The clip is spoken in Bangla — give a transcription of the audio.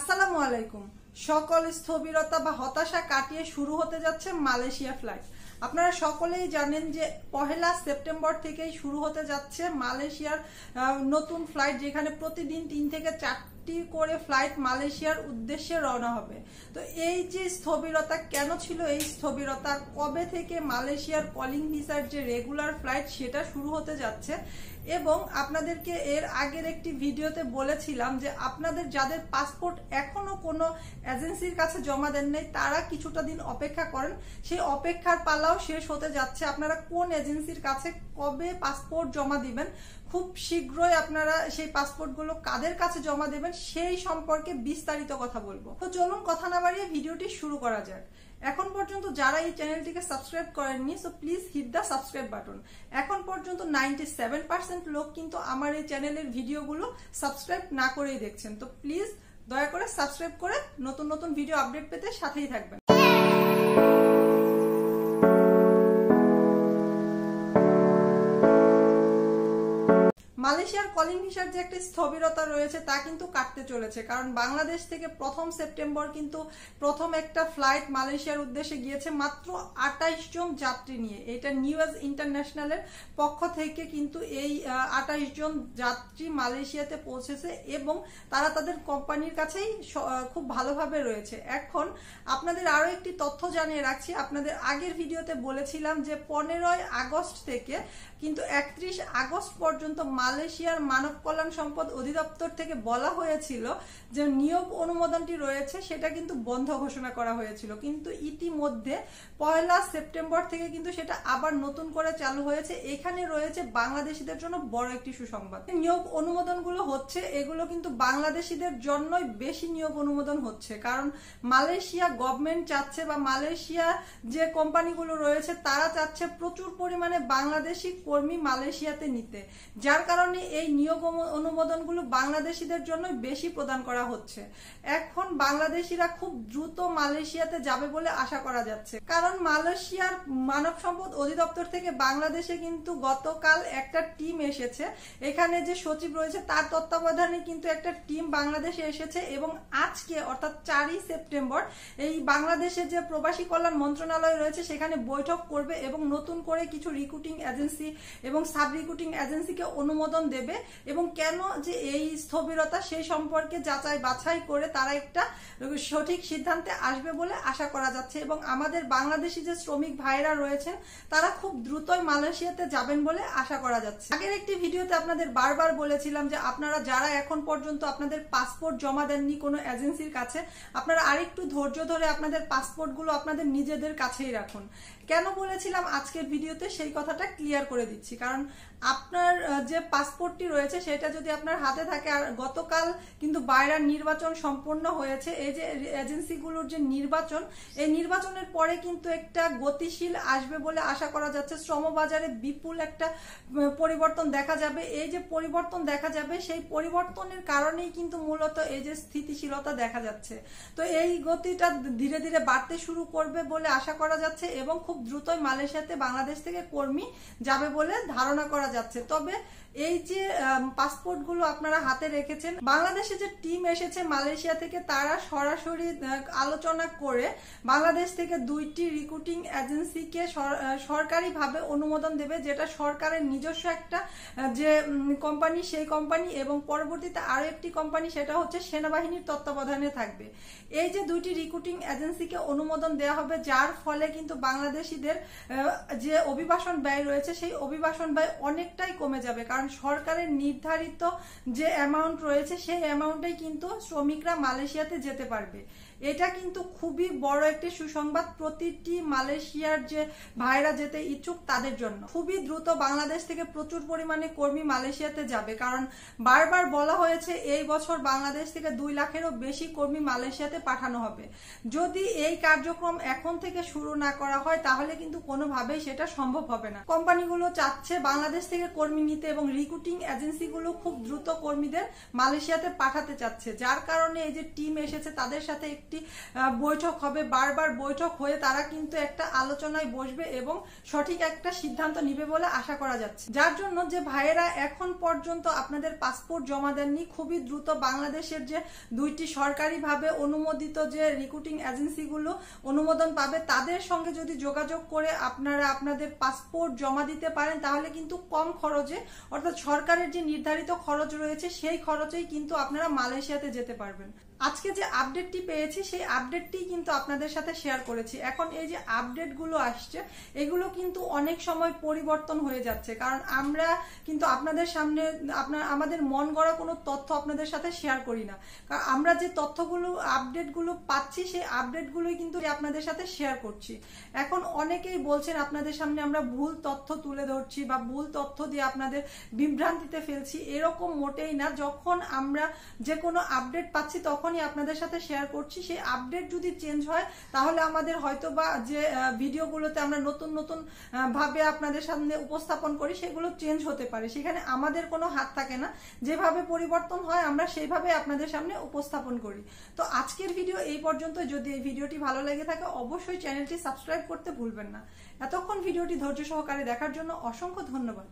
আসসালামু আলাইকুম সকল স্থবিরতা বা হতাশা কাটিয়ে শুরু হতে যাচ্ছে মালয়েশিয়া ফ্লাইট আপনারা সকলেই জানেন যে পহেলা সেপ্টেম্বর থেকেই শুরু হতে যাচ্ছে মালয়েশিয়ার নতুন ফ্লাইট যেখানে প্রতিদিন তিন থেকে চারটা একটি করে ফ্লাইট মালয়েশিয়ার উদ্দেশ্যে রওনা হবে তো এই যে স্থবিরতা কেন ছিল এই স্থবিরতা কবে থেকে মালয়েশিয়ার কলিং ভিসার যে রেগুলার ফ্লাইট সেটা শুরু হতে যাচ্ছে এবং আপনাদেরকে এর আগের একটি ভিডিওতে বলেছিলাম যে আপনাদের যাদের পাসপোর্ট এখনো কোনো এজেন্সির কাছে জমা দেন নাই তারা কিছুটা দিন অপেক্ষা করেন সেই অপেক্ষার পালাও শেষ হতে যাচ্ছে আপনারা কোন এজেন্সির কাছে কবে পাসপোর্ট জমা দিবেন খুব শীঘ্রই আপনারা সেই পাসপোর্টগুলো কাদের কাছে জমা দেবেন সেই সম্পর্কে বিস্তারিত কথা বলবো তো চলুন কথা না বাড়িয়ে ভিডিওটি শুরু করা যাক এখন পর্যন্ত যারা এই চ্যানেলটিকে সাবস্ক্রাইব করেননি so please hit the subscribe button এখন পর্যন্ত নাইনটি সেভেন পার্সেন্ট লোক কিন্তু আমার এই চ্যানেলের ভিডিওগুলো সাবস্ক্রাইব না করেই দেখছেন তো প্লিজ দয়া করে সাবস্ক্রাইব করে নতুন নতুন ভিডিও আপডেট পেতে সাথেই থাকবেন মালয়েশিয়ার কলিং ভিসার যে একটা স্থবিরতা রয়েছে তা কিন্তু কাটতে চলেছে কারণ বাংলাদেশ থেকে প্রথম সেপ্টেম্বর কিন্তু প্রথম একটা ফ্লাইট মালয়েশিয়ার উদ্দেশ্যে গিয়েছে মাত্র আটাইশ জন যাত্রী নিয়ে এটা নিউজ ইন্টারন্যাশনালের পক্ষ থেকে কিন্তু এই আটাইশ জন যাত্রী মালয়েশিয়াতে পৌঁছেছে এবং তারা তাদের কোম্পানির কাছেই খুব ভালোভাবে রয়েছে এখন আপনাদের আরও একটি তথ্য জানিয়ে রাখছি আপনাদের আগের ভিডিওতে বলেছিলাম যে পনেরোই আগস্ট থেকে কিন্তু একত্রিশ আগস্ট পর্যন্ত মালয়েশিয়া মালয়েশিয়ার মানব কল্যাণ সম্পদ অধিদপ্তর থেকে বলা হয়েছিল যে নিয়োগ অনুমোদনটি রয়েছে সেটা কিন্তু বন্ধ ঘোষণা করা হয়েছিল কিন্তু ইতিমধ্যে পয়লা সেপ্টেম্বর থেকে কিন্তু সেটা আবার নতুন করে চালু হয়েছে এখানে রয়েছে বাংলাদেশিদের জন্য বড় একটি সুসংবাদ নিয়োগ অনুমোদনগুলো হচ্ছে এগুলো কিন্তু বাংলাদেশিদের জন্যই বেশি নিয়োগ অনুমোদন হচ্ছে কারণ মালয়েশিয়া গভর্নমেন্ট চাচ্ছে বা মালয়েশিয়া যে কোম্পানিগুলো রয়েছে তারা চাচ্ছে প্রচুর পরিমাণে বাংলাদেশি কর্মী মালয়েশিয়াতে নিতে যার কারণে এই নিয়োগ অনুমোদনগুলো বাংলাদেশিদের জন্য বেশি প্রদান করা হচ্ছে এখন বাংলাদেশিরা খুব দ্রুত মালয়েশিয়াতে যাবে বলে আশা করা যাচ্ছে কারণ মালয়েশিয়ার মানব সম্পদ অধিদপ্তর থেকে বাংলাদেশে কিন্তু গতকাল একটা টিম এসেছে এখানে যে সচিব রয়েছে তার তত্ত্বাবধানে কিন্তু একটা টিম বাংলাদেশে এসেছে এবং আজকে অর্থাৎ চারই সেপ্টেম্বর এই বাংলাদেশের যে প্রবাসী কল্যাণ মন্ত্রণালয় রয়েছে সেখানে বৈঠক করবে এবং নতুন করে কিছু রিক্রুটিং এজেন্সি এবং সাব রিক্রুটিং এজেন্সিকে অনুমোদন দেবে এবং কেন যে এই স্থবিরতা সেই সম্পর্কে যাচাই বাছাই করে তারা একটা সঠিক সিদ্ধান্তে আসবে বলে আশা করা যাচ্ছে এবং আমাদের বাংলাদেশি যে শ্রমিক ভাইরা রয়েছেন তারা খুব দ্রুতই মালয়েশিয়াতে যাবেন বলে আশা করা যাচ্ছে আগের একটি ভিডিওতে আপনাদের বারবার বলেছিলাম যে আপনারা যারা এখন পর্যন্ত আপনাদের পাসপোর্ট জমা দেননি কোনো এজেন্সির কাছে আপনারা আরেকটু ধৈর্য ধরে আপনাদের পাসপোর্টগুলো আপনাদের নিজেদের কাছেই রাখুন কেন বলেছিলাম আজকের ভিডিওতে সেই কথাটা ক্লিয়ার করে দিচ্ছি কারণ আপনার যে পাসপোর্ট পাসপোর্টটি রয়েছে সেটা যদি আপনার হাতে থাকে আর গতকাল কিন্তু বাইরার নির্বাচন সম্পন্ন হয়েছে এই যে এজেন্সিগুলোর যে নির্বাচন এই নির্বাচনের পরে কিন্তু একটা গতিশীল আসবে বলে আশা করা যাচ্ছে শ্রমবাজারে বিপুল একটা পরিবর্তন দেখা যাবে এই যে পরিবর্তন দেখা যাবে সেই পরিবর্তনের কারণেই কিন্তু মূলত এই যে স্থিতিশীলতা দেখা যাচ্ছে তো এই গতিটা ধীরে ধীরে বাড়তে শুরু করবে বলে আশা করা যাচ্ছে এবং খুব দ্রুতই মালয়েশিয়াতে বাংলাদেশ থেকে কর্মী যাবে বলে ধারণা করা যাচ্ছে তবে এই যে পাসপোর্ট গুলো আপনারা হাতে রেখেছেন বাংলাদেশে যে টিম এসেছে মালয়েশিয়া থেকে তারা সরাসরি আলোচনা করে বাংলাদেশ থেকে দুইটি রিক্রুটিং এজেন্সিকে সরকারিভাবে অনুমোদন দেবে যেটা সরকারের নিজস্ব একটা যে কোম্পানি সেই কোম্পানি এবং পরবর্তীতে আরও একটি কোম্পানি সেটা হচ্ছে সেনাবাহিনীর তত্ত্বাবধানে থাকবে এই যে দুইটি রিক্রুটিং এজেন্সিকে অনুমোদন দেওয়া হবে যার ফলে কিন্তু বাংলাদেশিদের যে অভিবাসন ব্যয় রয়েছে সেই অভিবাসন ব্যয় অনেকটাই কমে যাবে কারণ সরকার সরকারের নির্ধারিত যে অ্যামাউন্ট রয়েছে সেই অ্যামাউন্টে কিন্তু শ্রমিকরা মালয়েশিয়াতে যেতে পারবে এটা কিন্তু খুবই বড় একটি সুসংবাদ প্রতিটি মালয়েশিয়ার যে ভাইরা যেতে ইচ্ছুক তাদের জন্য খুবই দ্রুত বাংলাদেশ থেকে প্রচুর পরিমাণে কর্মী মালয়েশিয়াতে যাবে কারণ বারবার বলা হয়েছে এই বছর বাংলাদেশ থেকে দুই লাখেরও বেশি কর্মী মালয়েশিয়াতে পাঠানো হবে যদি এই কার্যক্রম এখন থেকে শুরু না করা হয় তাহলে কিন্তু কোনোভাবেই সেটা সম্ভব হবে না কোম্পানিগুলো চাচ্ছে বাংলাদেশ থেকে কর্মী নিতে এবং রিক্রুট রিক্রুটিং এজেন্সিগুলো খুব দ্রুত কর্মীদের মালয়েশিয়াতে পাঠাতে চাচ্ছে যার কারণে এই যে টিম এসেছে তাদের সাথে একটি বৈঠক হবে বারবার বৈঠক হয়ে তারা কিন্তু একটা আলোচনায় বসবে এবং সঠিক একটা সিদ্ধান্ত নিবে বলে আশা করা যাচ্ছে যার জন্য যে ভাইয়েরা এখন পর্যন্ত আপনাদের পাসপোর্ট জমা দেননি খুবই দ্রুত বাংলাদেশের যে দুইটি সরকারিভাবে অনুমোদিত যে রিক্রুটিং এজেন্সিগুলো অনুমোদন পাবে তাদের সঙ্গে যদি যোগাযোগ করে আপনারা আপনাদের পাসপোর্ট জমা দিতে পারেন তাহলে কিন্তু কম খরচে অর্থাৎ সরকারের যে নির্ধারিত খরচ রয়েছে সেই খরচেই কিন্তু আপনারা মালয়েশিয়াতে যেতে পারবেন আজকে যে আপডেটটি পেয়েছি সেই আপডেটটি কিন্তু আপনাদের সাথে শেয়ার করেছি এখন এই যে আপডেটগুলো আসছে এগুলো কিন্তু অনেক সময় পরিবর্তন হয়ে যাচ্ছে কারণ আমরা কিন্তু আপনাদের সামনে আপনার আমাদের মন গড়া কোনো তথ্য আপনাদের সাথে শেয়ার করি না কারণ আমরা যে তথ্যগুলো আপডেটগুলো পাচ্ছি সেই আপডেটগুলোই কিন্তু আপনাদের সাথে শেয়ার করছি এখন অনেকেই বলছেন আপনাদের সামনে আমরা ভুল তথ্য তুলে ধরছি বা ভুল তথ্য দিয়ে আপনাদের বিভ্রান্ত বিভ্রান্তিতে ফেলছি এরকম মোটেই না যখন আমরা যে কোনো আপডেট পাচ্ছি তখনই আপনাদের সাথে শেয়ার করছি সেই আপডেট যদি চেঞ্জ হয় তাহলে আমাদের হয়তো বা যে ভিডিওগুলোতে আমরা নতুন নতুন ভাবে আপনাদের সামনে উপস্থাপন করি সেগুলো চেঞ্জ হতে পারে সেখানে আমাদের কোনো হাত থাকে না যেভাবে পরিবর্তন হয় আমরা সেইভাবে আপনাদের সামনে উপস্থাপন করি তো আজকের ভিডিও এই পর্যন্ত যদি এই ভিডিওটি ভালো লেগে থাকে অবশ্যই চ্যানেলটি সাবস্ক্রাইব করতে ভুলবেন না এতক্ষণ ভিডিওটি ধৈর্য সহকারে দেখার জন্য অসংখ্য ধন্যবাদ